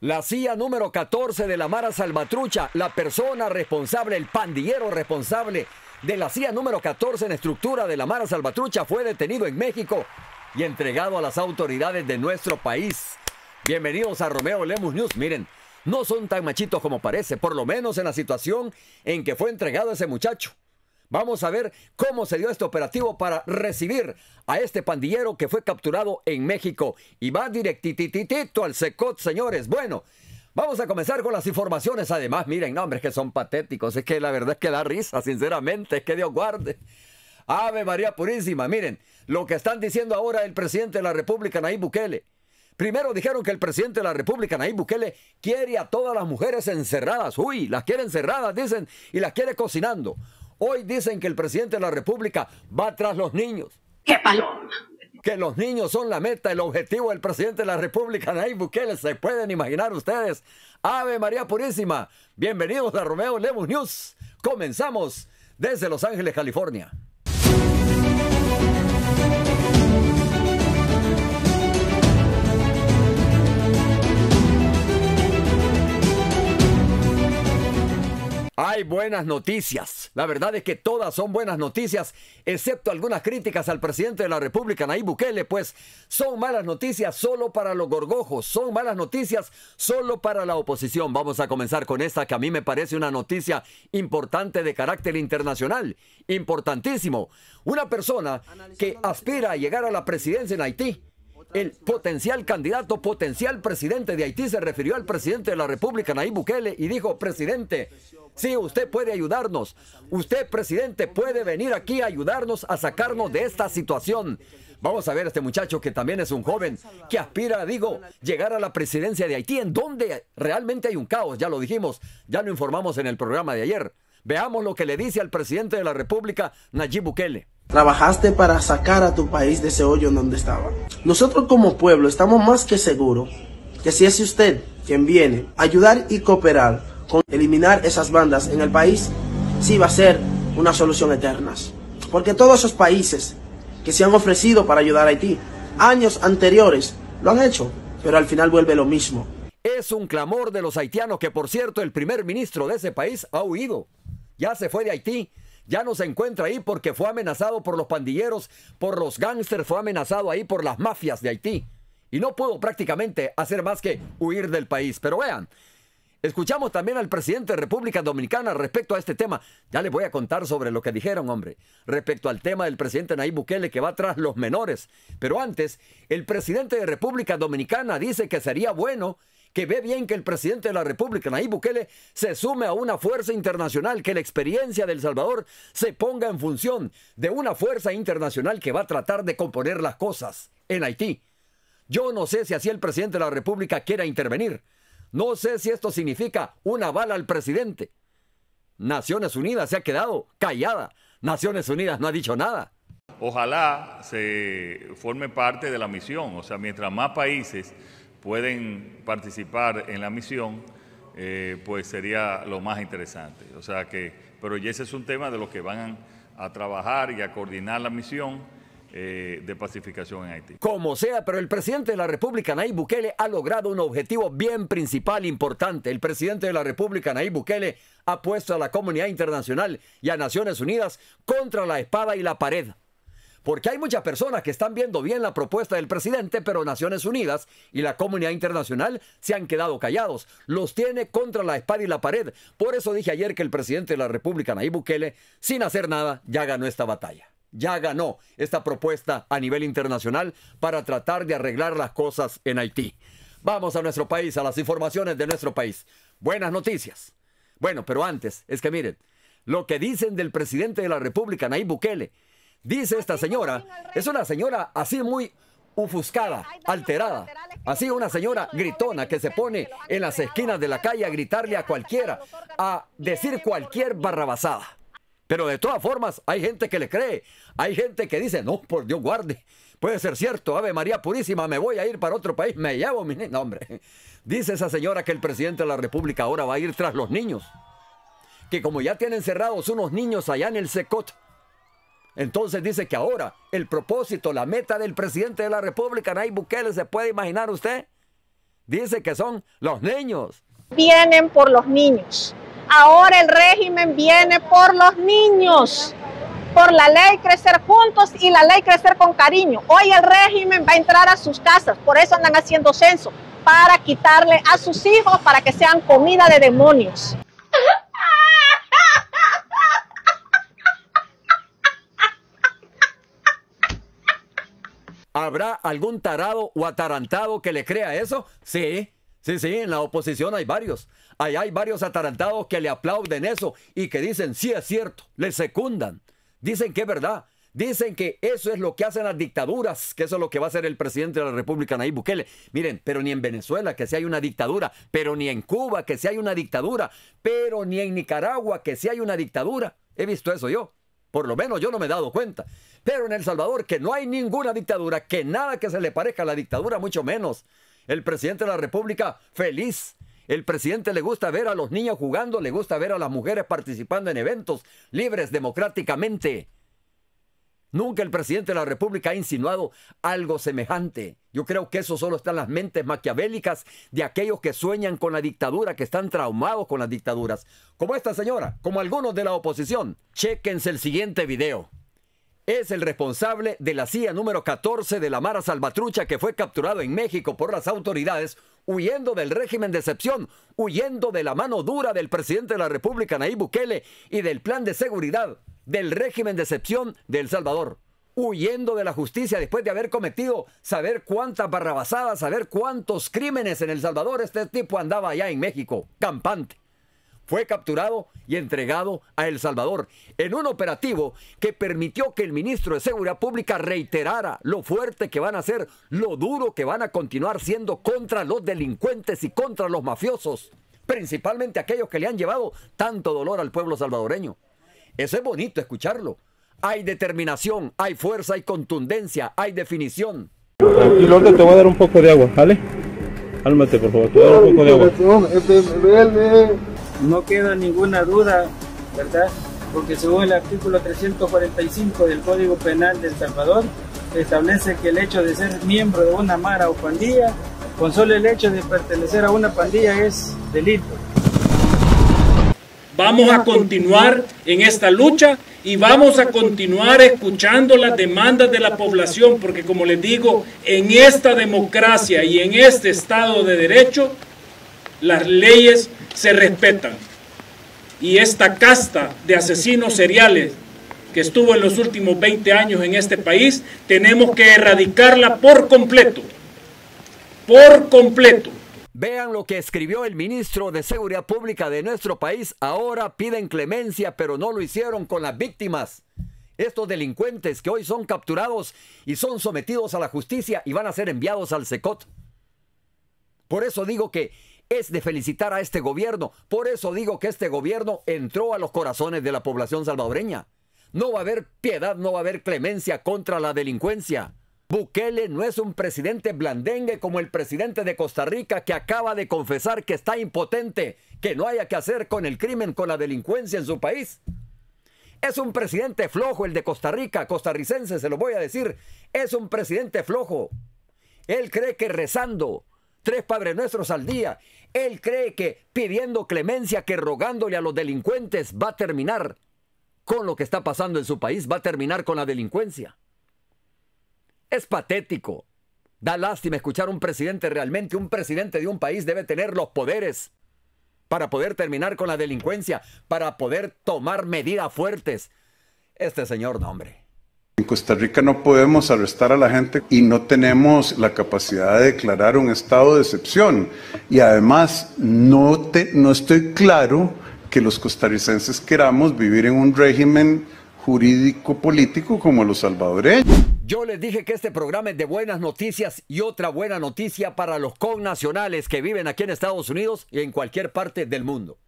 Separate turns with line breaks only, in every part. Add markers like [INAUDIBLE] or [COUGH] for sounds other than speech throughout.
La CIA número 14 de la Mara Salvatrucha, la persona responsable, el pandillero responsable de la CIA número 14 en estructura de la Mara Salvatrucha fue detenido en México y entregado a las autoridades de nuestro país. Bienvenidos a Romeo Lemus News. Miren, no son tan machitos como parece, por lo menos en la situación en que fue entregado ese muchacho. Vamos a ver cómo se dio este operativo para recibir a este pandillero que fue capturado en México. Y va directititito al secot, señores. Bueno, Vamos a comenzar con las informaciones. Además, miren, nombres que son patéticos. Es que la verdad es que da risa, sinceramente. Es que Dios guarde. Ave María Purísima. Miren, lo que están diciendo ahora el presidente de la República, Nayib Bukele. Primero dijeron que el presidente de la República, Nayib Bukele, quiere a todas las mujeres encerradas. Uy, las quiere encerradas, dicen, y las quiere cocinando. Hoy dicen que el presidente de la República va tras los niños. ¡Qué paloma! Que los niños son la meta, el objetivo del presidente de la República, Nayib Bukele. Se pueden imaginar ustedes. Ave María Purísima. Bienvenidos a Romeo Lemus News. Comenzamos desde Los Ángeles, California. hay buenas noticias. La verdad es que todas son buenas noticias, excepto algunas críticas al presidente de la República, Nayib Bukele, pues son malas noticias solo para los gorgojos, son malas noticias solo para la oposición. Vamos a comenzar con esta que a mí me parece una noticia importante de carácter internacional, importantísimo. Una persona que aspira a llegar a la presidencia en Haití el potencial candidato, potencial presidente de Haití se refirió al presidente de la República, Nayib Bukele, y dijo, presidente, sí, usted puede ayudarnos. Usted, presidente, puede venir aquí a ayudarnos a sacarnos de esta situación. Vamos a ver a este muchacho que también es un joven que aspira, digo, llegar a la presidencia de Haití, en donde realmente hay un caos, ya lo dijimos, ya lo informamos en el programa de ayer. Veamos lo que le dice al presidente de la República, Nayib Bukele.
Trabajaste para sacar a tu país de ese hoyo en donde estaba. Nosotros como pueblo estamos más que seguros que si es usted quien viene a ayudar y cooperar con eliminar esas bandas en el país, sí va a ser una solución eterna. Porque todos esos países que se han ofrecido para ayudar a Haití, años anteriores, lo han hecho, pero al final vuelve lo mismo.
Es un clamor de los haitianos que, por cierto, el primer ministro de ese país ha huido ya se fue de Haití, ya no se encuentra ahí porque fue amenazado por los pandilleros, por los gángsters, fue amenazado ahí por las mafias de Haití. Y no puedo prácticamente hacer más que huir del país. Pero vean, escuchamos también al presidente de República Dominicana respecto a este tema. Ya les voy a contar sobre lo que dijeron, hombre, respecto al tema del presidente Nayib Bukele que va tras los menores. Pero antes, el presidente de República Dominicana dice que sería bueno que ve bien que el presidente de la República, Nayib Bukele, se sume a una fuerza internacional, que la experiencia del Salvador se ponga en función de una fuerza internacional que va a tratar de componer las cosas en Haití. Yo no sé si así el presidente de la República quiera intervenir. No sé si esto significa una bala al presidente. Naciones Unidas se ha quedado callada. Naciones Unidas no ha dicho nada. Ojalá se forme parte de la misión. O sea, mientras más países pueden participar en la misión, eh, pues sería lo más interesante. O sea que, pero ese es un tema de los que van a trabajar y a coordinar la misión. Eh, de pacificación en Haití. Como sea, pero el presidente de la República, Nayib Bukele, ha logrado un objetivo bien principal, importante. El presidente de la República, Nayib Bukele, ha puesto a la comunidad internacional y a Naciones Unidas contra la espada y la pared. Porque hay muchas personas que están viendo bien la propuesta del presidente, pero Naciones Unidas y la comunidad internacional se han quedado callados. Los tiene contra la espada y la pared. Por eso dije ayer que el presidente de la República, Nayib Bukele, sin hacer nada, ya ganó esta batalla ya ganó esta propuesta a nivel internacional para tratar de arreglar las cosas en Haití. Vamos a nuestro país, a las informaciones de nuestro país. Buenas noticias. Bueno, pero antes, es que miren, lo que dicen del presidente de la República, Nayib Bukele, Dice esta señora, es una señora así muy ofuscada, alterada. Así una señora gritona que se pone en las esquinas de la calle a gritarle a cualquiera, a decir cualquier barrabasada. Pero de todas formas, hay gente que le cree, hay gente que dice, no, por Dios guarde, puede ser cierto, Ave María Purísima, me voy a ir para otro país, me llevo mi nombre dice esa señora que el presidente de la República ahora va a ir tras los niños, que como ya tienen cerrados unos niños allá en el SECOT, entonces dice que ahora el propósito, la meta del presidente de la República, Nayib Bukele, ¿se puede imaginar usted? Dice que son los niños. Vienen por los niños. Ahora el régimen viene por los niños. Por la ley crecer juntos y la ley crecer con cariño. Hoy el régimen va a entrar a sus casas, por eso andan haciendo censo, para quitarle a sus hijos para que sean comida de demonios. ¿Habrá algún tarado o atarantado que le crea eso? Sí, sí, sí, en la oposición hay varios. hay varios atarantados que le aplauden eso y que dicen, sí es cierto, le secundan. Dicen que es verdad. Dicen que eso es lo que hacen las dictaduras, que eso es lo que va a hacer el presidente de la República, Nayib Bukele. Miren, pero ni en Venezuela, que si hay una dictadura, pero ni en Cuba, que si hay una dictadura, pero ni en Nicaragua, que si hay una dictadura. He visto eso yo. Por lo menos yo no me he dado cuenta. Pero en El Salvador, que no hay ninguna dictadura, que nada que se le parezca a la dictadura, mucho menos. El presidente de la República, feliz. El presidente le gusta ver a los niños jugando, le gusta ver a las mujeres participando en eventos libres democráticamente. Nunca el presidente de la República ha insinuado algo semejante. Yo creo que eso solo está en las mentes maquiavélicas de aquellos que sueñan con la dictadura, que están traumados con las dictaduras. Como esta señora, como algunos de la oposición. Chequense el siguiente video. Es el responsable de la CIA número 14 de la Mara Salvatrucha que fue capturado en México por las autoridades huyendo del régimen de excepción, huyendo de la mano dura del presidente de la República, Nayib Bukele, y del plan de seguridad del régimen de excepción de El Salvador, huyendo de la justicia después de haber cometido saber cuántas barrabasadas, saber cuántos crímenes en El Salvador este tipo andaba allá en México, campante. Fue capturado y entregado a El Salvador en un operativo que permitió que el ministro de Seguridad Pública reiterara lo fuerte que van a ser, lo duro que van a continuar siendo contra los delincuentes y contra los mafiosos, principalmente aquellos que le han llevado tanto dolor al pueblo salvadoreño. Eso es bonito escucharlo. Hay determinación, hay fuerza, hay contundencia, hay definición.
Tranquilo, te voy a dar un poco de agua, ¿vale? Álmate, por favor, te voy a dar un poco de agua. No queda ninguna duda, ¿verdad? Porque según el artículo 345 del Código Penal de El Salvador, establece que el hecho de ser miembro de una mara o pandilla, con solo el hecho de pertenecer a una pandilla es delito. Vamos a continuar en esta lucha y vamos a continuar escuchando las demandas de la población, porque como les digo, en esta democracia y en este Estado de Derecho, las leyes se respetan. Y esta casta de asesinos seriales que estuvo en los últimos 20 años en este país, tenemos que
erradicarla por completo. Por completo. Vean lo que escribió el ministro de Seguridad Pública de nuestro país. Ahora piden clemencia, pero no lo hicieron con las víctimas. Estos delincuentes que hoy son capturados y son sometidos a la justicia y van a ser enviados al SECOT. Por eso digo que es de felicitar a este gobierno. Por eso digo que este gobierno entró a los corazones de la población salvadoreña. No va a haber piedad, no va a haber clemencia contra la delincuencia. Bukele no es un presidente blandengue como el presidente de Costa Rica que acaba de confesar que está impotente, que no haya que hacer con el crimen, con la delincuencia en su país. Es un presidente flojo el de Costa Rica, costarricense, se lo voy a decir. Es un presidente flojo. Él cree que rezando tres Padres Nuestros al día, él cree que pidiendo clemencia, que rogándole a los delincuentes va a terminar con lo que está pasando en su país, va a terminar con la delincuencia. Es patético. Da lástima escuchar a un presidente realmente. Un presidente de un país debe tener los poderes para poder terminar con la delincuencia, para poder tomar medidas fuertes. Este señor, no, hombre.
En Costa Rica no podemos arrestar a la gente y no tenemos la capacidad de declarar un estado de excepción. Y además, no, te, no estoy claro que los costarricenses queramos vivir en un régimen jurídico-político como los salvadoreños. Yo les
dije que este programa es de buenas noticias y otra buena noticia para los connacionales que viven aquí en Estados Unidos y en cualquier parte del mundo.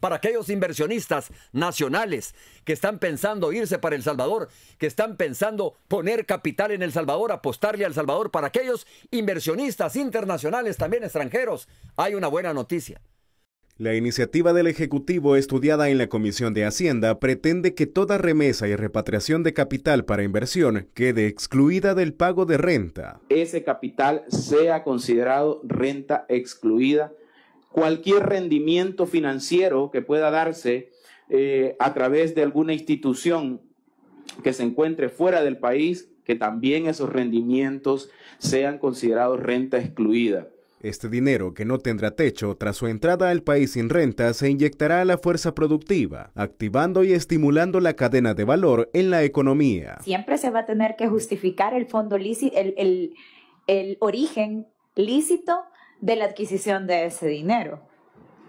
Para aquellos inversionistas nacionales que están pensando irse para El Salvador, que están pensando poner capital en El Salvador, apostarle al Salvador, para aquellos inversionistas internacionales, también extranjeros, hay una buena noticia.
La iniciativa del Ejecutivo estudiada en la Comisión de Hacienda pretende que toda remesa y repatriación de capital para inversión quede excluida del pago de renta. Ese capital sea considerado renta excluida. Cualquier rendimiento financiero que pueda darse eh, a través de alguna institución que se encuentre fuera del país, que también esos rendimientos sean considerados renta excluida. Este dinero, que no tendrá techo tras su entrada al país sin renta, se inyectará a la fuerza productiva, activando y estimulando la cadena de valor en la economía.
Siempre se va a tener que justificar el fondo el, el origen lícito de la adquisición de ese dinero.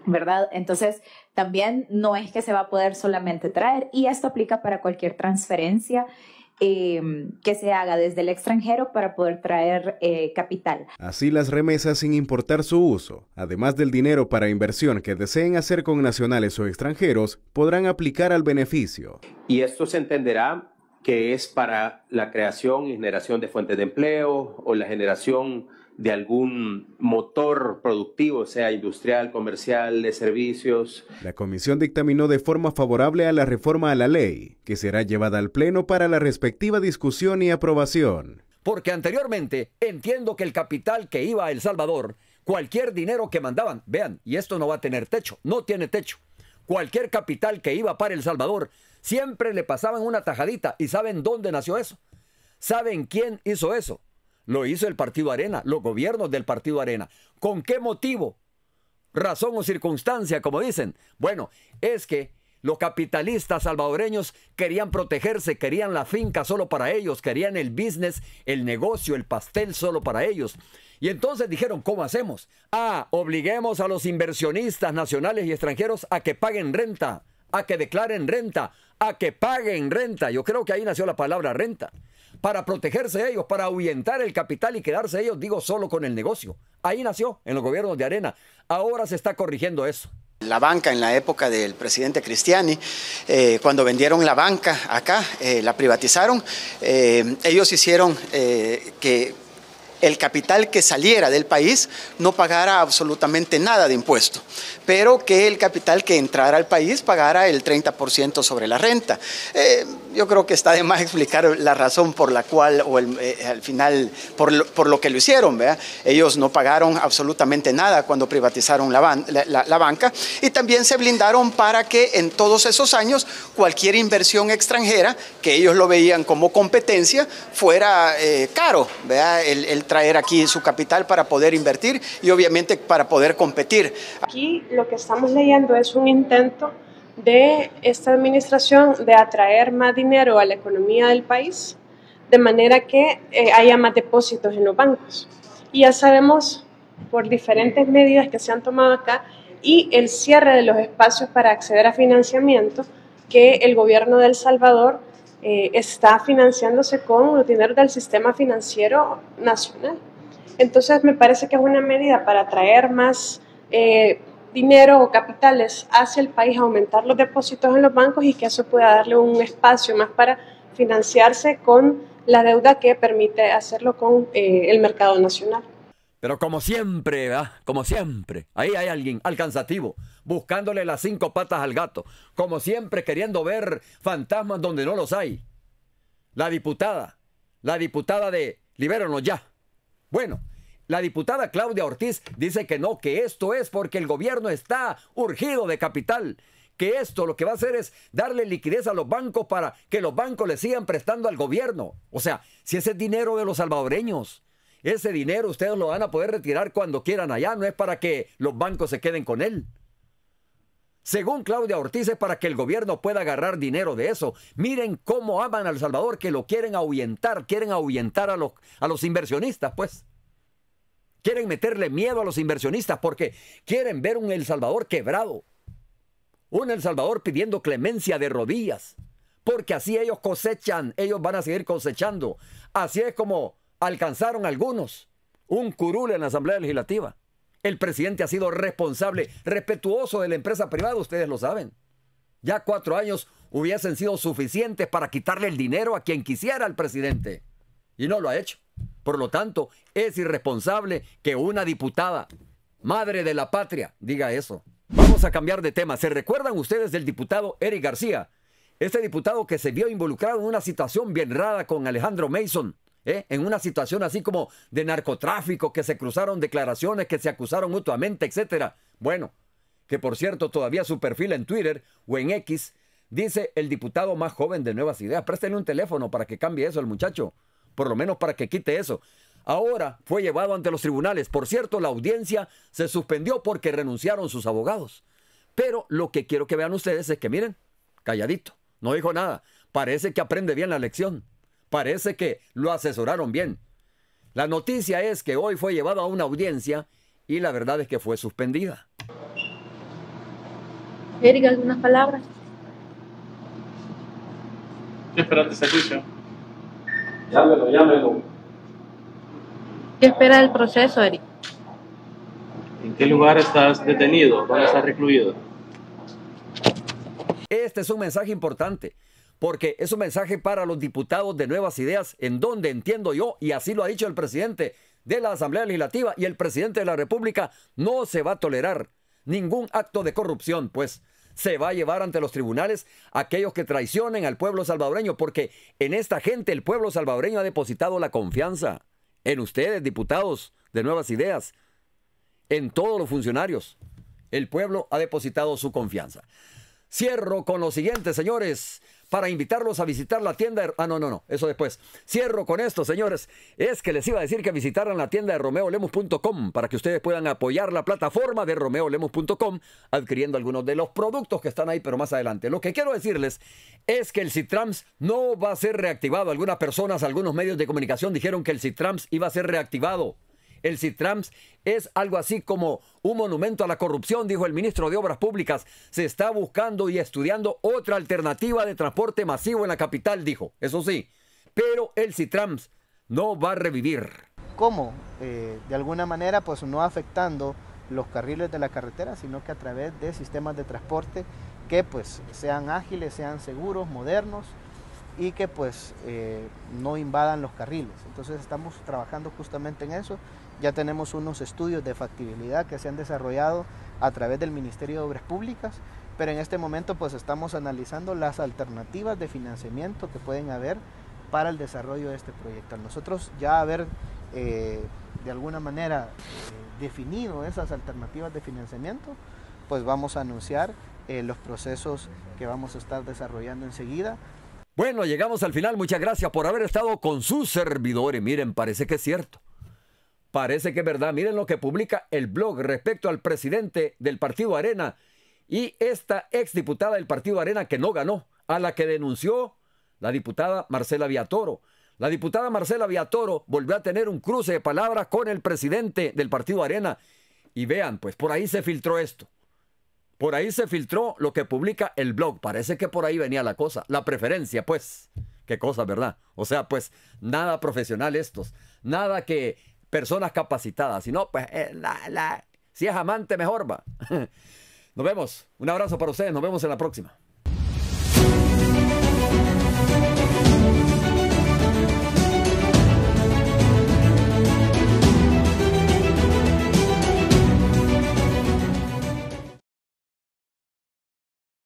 ¿verdad? Entonces, también no es que se va a poder solamente traer y esto aplica para cualquier transferencia Em, que se haga desde el extranjero para poder traer eh, capital.
Así las remesas sin importar su uso, además del dinero para inversión que deseen hacer con nacionales o extranjeros, podrán aplicar al beneficio. Y esto se entenderá que es para la creación y generación de fuentes de empleo o la generación de algún motor productivo, sea industrial, comercial, de servicios. La comisión dictaminó de forma favorable a la reforma a la ley, que será llevada al Pleno para la respectiva discusión y aprobación.
Porque anteriormente entiendo que el capital que iba a El Salvador, cualquier dinero que mandaban, vean, y esto no va a tener techo, no tiene techo, cualquier capital que iba para El Salvador, siempre le pasaban una tajadita. ¿Y saben dónde nació eso? ¿Saben quién hizo eso? Lo hizo el Partido Arena, los gobiernos del Partido Arena. ¿Con qué motivo? Razón o circunstancia, como dicen. Bueno, es que los capitalistas salvadoreños querían protegerse, querían la finca solo para ellos, querían el business, el negocio, el pastel solo para ellos. Y entonces dijeron, ¿cómo hacemos? Ah, obliguemos a los inversionistas nacionales y extranjeros a que paguen renta, a que declaren renta, a que paguen renta. Yo creo que ahí nació la palabra renta para protegerse ellos, para ahuyentar el capital y quedarse ellos, digo, solo con el negocio. Ahí nació, en los gobiernos de arena. Ahora se está corrigiendo eso. La banca en la época del presidente Cristiani, eh, cuando vendieron la banca acá, eh, la privatizaron, eh, ellos hicieron que
el capital que saliera del país no pagara absolutamente nada de impuesto, pero que el capital que entrara al país pagara el 30% sobre la renta yo creo que está de más explicar la razón por la cual, o eh, al final, por lo, que lo hicieron. ¿verdad? Ellos no pagaron absolutamente nada cuando privatizaron la, banca y también se blindaron para que en todos esos años cualquier inversión extranjera, que ellos lo veían como competencia, fuera eh, caro,
el, el traer aquí su capital para poder invertir y obviamente para poder competir. Aquí lo que estamos leyendo es un intento de esta administración de atraer más dinero a la economía del país, de manera que eh, haya más depósitos en los bancos. Y ya sabemos por diferentes medidas que se han tomado
acá y el cierre de los espacios para acceder a financiamiento que el gobierno de El Salvador eh, está financiándose con los dineros del sistema financiero nacional. Entonces me parece que es una medida para atraer más... Eh,
dinero o capitales hace el país, aumentar los depósitos en los bancos y que eso pueda darle un espacio más para financiarse con la deuda que permite hacerlo con eh, el mercado nacional. Pero como siempre, Como siempre, ahí hay alguien alcanzativo, buscándole las cinco patas al gato, como siempre queriendo ver fantasmas donde no los hay. La diputada, la diputada de Libéronos ya. Bueno, la diputada Claudia Ortiz dice que no, que esto es porque el gobierno está urgido de capital que esto lo que va a hacer es darle liquidez a los bancos para que los bancos le sigan prestando al gobierno. O sea, si ese es dinero de los salvadoreños, ese dinero ustedes lo van a poder retirar cuando quieran allá, no es para que los bancos se queden con él. Según Claudia Ortiz, es para que el gobierno pueda agarrar dinero de eso. Miren cómo aman al Salvador, que lo quieren ahuyentar, quieren ahuyentar a los, a los inversionistas, pues. Quieren meterle miedo a los inversionistas porque quieren ver un El Salvador quebrado. Un El Salvador pidiendo clemencia de rodillas. Porque así ellos cosechan, ellos van a seguir cosechando. Así es como alcanzaron algunos un curule en la Asamblea Legislativa. El presidente ha sido responsable, respetuoso de la empresa privada, ustedes lo saben. Ya cuatro años hubiesen sido suficientes para quitarle el dinero a quien quisiera al presidente. Y no lo ha hecho. Por lo tanto, es irresponsable que una diputada, madre de la patria, diga eso. Vamos a cambiar de tema. ¿Se recuerdan ustedes del diputado Eric García? Este diputado que se vio involucrado en una situación bien rara con Alejandro Mason, ¿eh? en una situación así como de narcotráfico, que se cruzaron declaraciones, que se acusaron mutuamente, etc. Bueno, que por cierto todavía su perfil en Twitter o en X dice el diputado más joven de Nuevas Ideas. Préstenle un teléfono para que cambie eso el muchacho por lo menos para que quite eso. Ahora fue llevado ante los tribunales. Por cierto, la audiencia se suspendió porque renunciaron sus abogados. Pero lo que quiero que vean ustedes es que miren, calladito, no dijo nada. Parece que aprende bien la lección. Parece que lo asesoraron bien. La noticia es que hoy fue llevado a una audiencia y la verdad es que fue suspendida. Erika, ¿algunas palabras?
Espera, se escucha. Llámelo, llámelo. ¿Qué espera del proceso, Eric?
¿En qué lugar estás detenido? a estás recluido? Este es un mensaje importante, porque es un mensaje para los diputados de Nuevas Ideas, en donde entiendo yo, y así lo ha dicho el presidente de la Asamblea Legislativa y el presidente de la República, no se va a tolerar ningún acto de corrupción, pues se va a llevar ante los tribunales aquellos que traicionen al pueblo salvadoreño, porque en esta gente el pueblo salvadoreño ha depositado la confianza en ustedes, diputados de Nuevas Ideas, en todos los funcionarios. El pueblo ha depositado su confianza. Cierro con lo siguiente, señores, para invitarlos a visitar la tienda. Ah, no, no, no, eso después. Cierro con esto, señores. Es que les iba a decir que visitaran la tienda de romeolemos.com para que ustedes puedan apoyar la plataforma de romeolemos.com adquiriendo algunos de los productos que están ahí, pero más adelante. Lo que quiero decirles es que el Citrams no va a ser reactivado. Algunas personas, algunos medios de comunicación dijeron que el Citrams iba a ser reactivado. El CITRAMS es algo así como un monumento a la corrupción, dijo el ministro de Obras Públicas. Se está buscando y estudiando otra alternativa de transporte masivo en la capital, dijo. Eso sí, pero el CITRAMS no va a revivir.
¿Cómo? Eh, de alguna manera, pues no afectando los carriles de la carretera, sino que a través de sistemas de transporte que pues sean ágiles, sean seguros, modernos y que pues eh, no invadan los carriles. Entonces estamos trabajando justamente en eso ya tenemos unos estudios de factibilidad que se han desarrollado a través del Ministerio de Obras Públicas, pero en este momento pues estamos analizando las alternativas de financiamiento que pueden haber para el desarrollo de este proyecto. Nosotros ya haber eh, de alguna manera eh, definido esas alternativas de financiamiento, pues vamos a anunciar eh, los procesos que vamos a estar desarrollando enseguida.
Bueno, llegamos al final. Muchas gracias por haber estado con sus servidores. Miren, parece que es cierto. Parece que es verdad. Miren lo que publica el blog respecto al presidente del Partido Arena y esta exdiputada del Partido Arena que no ganó, a la que denunció la diputada Marcela Viatoro. La diputada Marcela Viatoro volvió a tener un cruce de palabras con el presidente del Partido Arena. Y vean, pues por ahí se filtró esto. Por ahí se filtró lo que publica el blog. Parece que por ahí venía la cosa. La preferencia, pues. Qué cosa, ¿verdad? O sea, pues nada profesional estos. Nada que personas capacitadas. Si no, pues eh, la, si es amante, mejor va. [LAUGHS] Nos vemos. Un abrazo para ustedes. Nos vemos en la próxima.